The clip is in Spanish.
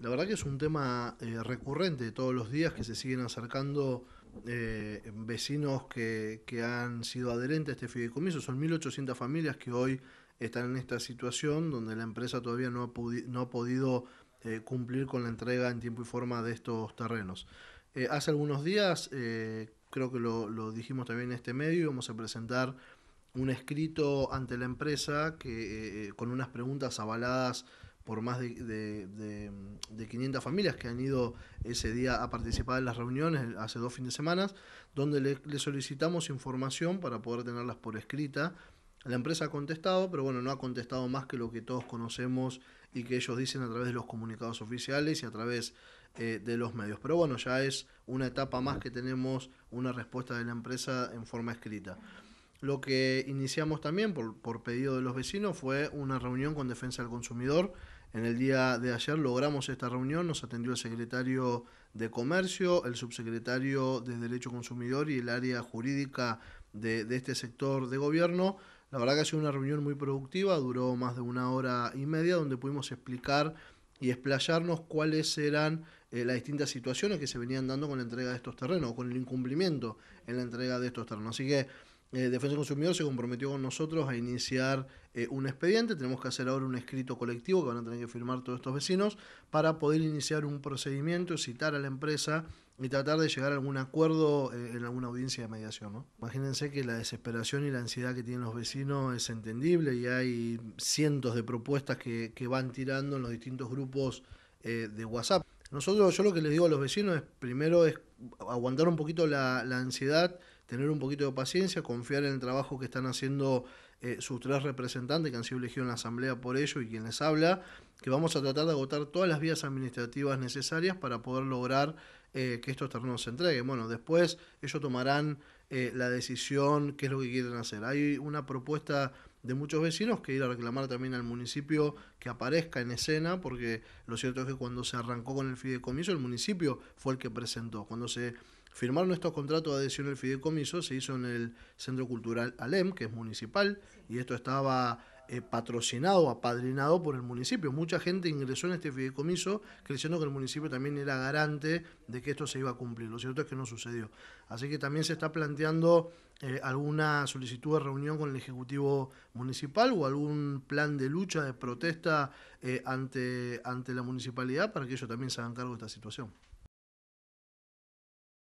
La verdad que es un tema eh, recurrente todos los días que se siguen acercando eh, vecinos que, que, han sido adherentes a este fideicomiso. Son 1.800 familias que hoy están en esta situación donde la empresa todavía no ha, no ha podido eh, cumplir con la entrega en tiempo y forma de estos terrenos. hace algunos días, creo que lo, dijimos también en este medio, vamos a presentar un escrito ante la empresa que, con unas preguntas avaladas por más de, de, 500 familias que han ido ese día a participar en las reuniones hace dos fines de semana, donde le, solicitamos información para poder tenerlas por escrita. La empresa ha contestado, pero bueno, no ha contestado más que lo que todos conocemos y que ellos dicen a través de los comunicados oficiales y a través eh, de los medios. Pero bueno, ya es una etapa más que tenemos una respuesta de la empresa en forma escrita. Lo que iniciamos también por, por, pedido de los vecinos fue una reunión con Defensa del Consumidor. En el día de ayer logramos esta reunión, nos atendió el secretario de Comercio, el subsecretario de Derecho Consumidor y el área jurídica de, este sector de gobierno. La verdad que ha sido una reunión muy productiva, duró más de una hora y media, donde pudimos explicar y explayarnos cuáles eran eh, las distintas situaciones que se venían dando con la entrega de estos terrenos, o con el incumplimiento en la entrega de estos terrenos. Así que eh, Defensa del Consumidor se comprometió con nosotros a iniciar eh, un expediente. Tenemos que hacer ahora un escrito colectivo que van a tener que firmar todos estos vecinos para poder iniciar un procedimiento, citar a la empresa y tratar de llegar a algún acuerdo eh, en alguna audiencia de mediación. Imagínense que la desesperación y la ansiedad que tienen los vecinos es entendible y hay cientos de propuestas que, van tirando en los distintos grupos de WhatsApp. Nosotros, yo lo que les digo a los vecinos es, primero, es aguantar un poquito la ansiedad tener un poquito de paciencia, confiar en el trabajo que están haciendo eh, sus tres representantes que han sido elegidos en la Asamblea por ello y quien les habla, que vamos a tratar de agotar todas las vías administrativas necesarias para poder lograr eh, que estos terrenos se entreguen. Bueno, después ellos tomarán eh, la decisión, qué es lo que quieren hacer. Hay una propuesta de muchos vecinos que ir a reclamar también al municipio que aparezca en escena, porque lo cierto es que cuando se arrancó con el fideicomiso, el municipio fue el que presentó. Cuando se firmaron estos contratos de adhesión al fideicomiso, se hizo en el Centro Cultural Alem, que es municipal, y esto estaba eh, patrocinado, apadrinado por el municipio. Mucha gente ingresó en este fideicomiso creyendo que el municipio también era garante de que esto se iba a cumplir. Lo cierto es que no sucedió. Así que también se está planteando eh, alguna solicitud de reunión con el Ejecutivo Municipal o algún plan de lucha, de protesta eh, ante, ante la municipalidad para que ellos también se hagan cargo de esta situación.